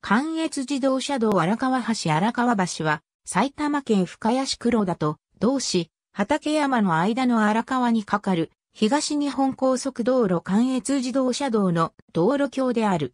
関越自動車道荒川橋荒川橋は、埼玉県深谷市黒田と、同市、畠山の間の荒川に架かる、東日本高速道路関越自動車道の道路橋である。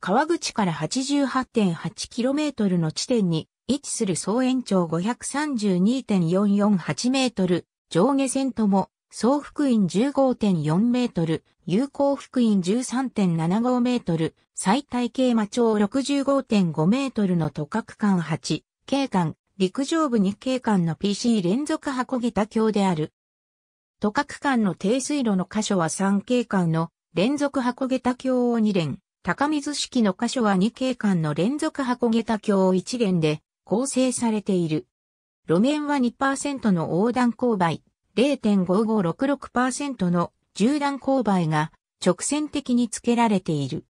川口から 88.8km の地点に位置する総延長 532.448m、上下線とも、総福員 15.4m、有効福員 13.75m、最大径魔長65.5メートルの都角間8、景間、陸上部2景間の PC 連続箱桁橋である。都角間の低水路の箇所は3景間の連続箱桁橋を2連、高水式の箇所は2景間の連続箱桁橋を1連で構成されている。路面は2%の横断勾配、0.5566%の縦断勾配が直線的に付けられている。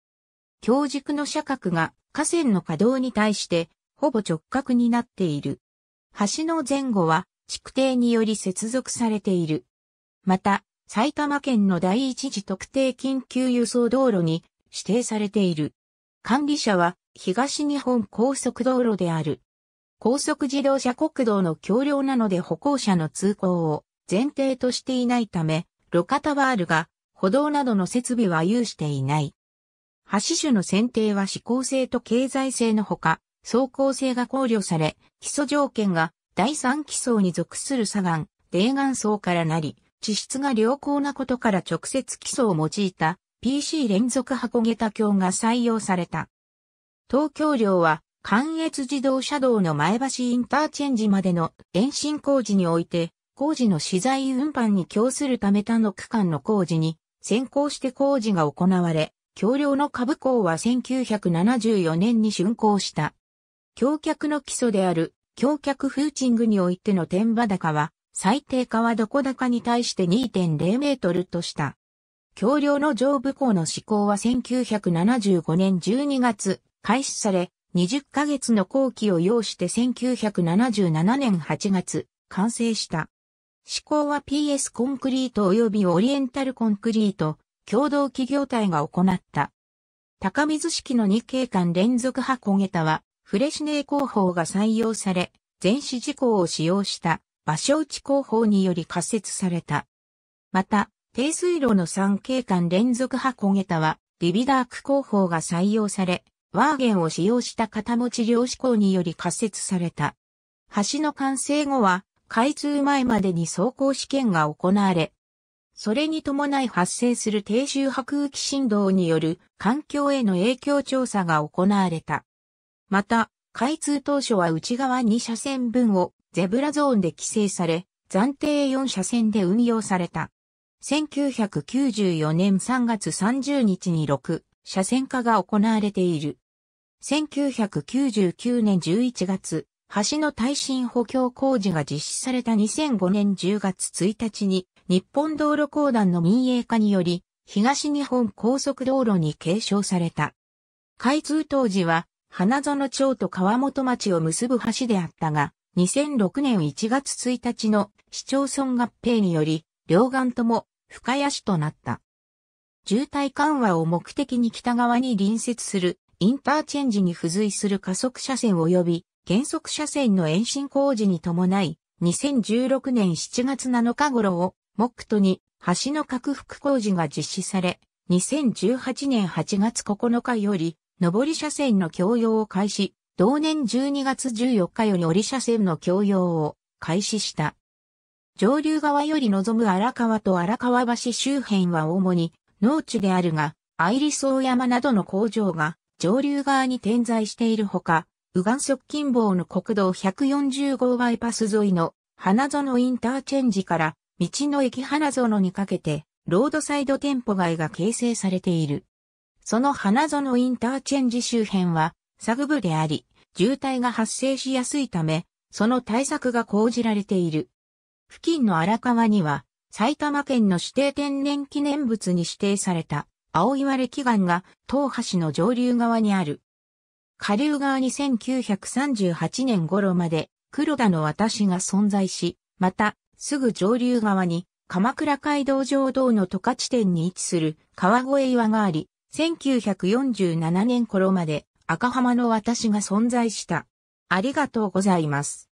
強軸の車角が河川の稼働に対してほぼ直角になっている。橋の前後は築堤により接続されている。また、埼玉県の第一次特定緊急輸送道路に指定されている。管理者は東日本高速道路である。高速自動車国道の橋梁なので歩行者の通行を前提としていないため、路肩はあるが、歩道などの設備は有していない。橋種の選定は指向性と経済性のほか、走行性が考慮され、基礎条件が第三基層に属する砂岩、泥岩層からなり、地質が良好なことから直接基礎を用いた PC 連続箱桁橋が採用された。東京領は関越自動車道の前橋インターチェンジまでの延伸工事において、工事の資材運搬に供するため他の区間の工事に先行して工事が行われ、橋梁の下部工は1974年に竣工した。橋脚の基礎である橋脚フーチングにおいての天場高は、最低下はどこ高に対して2.0メートルとした。橋梁の上部工の施行は1975年12月開始され、20ヶ月の工期を要して1977年8月完成した。施工は PS コンクリート及びオリエンタルコンクリート、共同企業体が行った。高水式の日経間連続箱下駄は、フレシネー工法が採用され、全市事項を使用した場所打ち工法により仮設された。また、低水路の3系間連続箱下駄は、リビダーク工法が採用され、ワーゲンを使用した型持ち量子工により仮設された。橋の完成後は、開通前までに走行試験が行われ、それに伴い発生する低周波空気振動による環境への影響調査が行われた。また、開通当初は内側2車線分をゼブラゾーンで規制され、暫定4車線で運用された。1994年3月30日に6車線化が行われている。1999年11月、橋の耐震補強工事が実施された2005年10月1日に日本道路公団の民営化により、東日本高速道路に継承された。開通当時は、花園町と川本町を結ぶ橋であったが、2006年1月1日の市町村合併により、両岸とも深谷市となった。渋滞緩和を目的に北側に隣接するインターチェンジに付随する加速車線及び減速車線の延伸工事に伴い、2016年7月7日頃を目途に橋の拡幅工事が実施され、2018年8月9日より、上り車線の供用を開始、同年12月14日より折り車線の供用を開始した。上流側より望む荒川と荒川橋周辺は主に農地であるが、アイオーヤ山などの工場が上流側に点在しているほか、右岸側近傍の国道140号バイパス沿いの花園インターチェンジから道の駅花園にかけて、ロードサイド店舗街が形成されている。その花園インターチェンジ周辺は、サグ部であり、渋滞が発生しやすいため、その対策が講じられている。付近の荒川には、埼玉県の指定天然記念物に指定された、青岩れ祈願が、東橋の上流側にある。下流側に1938年頃まで、黒田の私が存在し、また、すぐ上流側に、鎌倉街道上道の十勝店に位置する川越岩があり、1947年頃まで赤浜の私が存在した。ありがとうございます。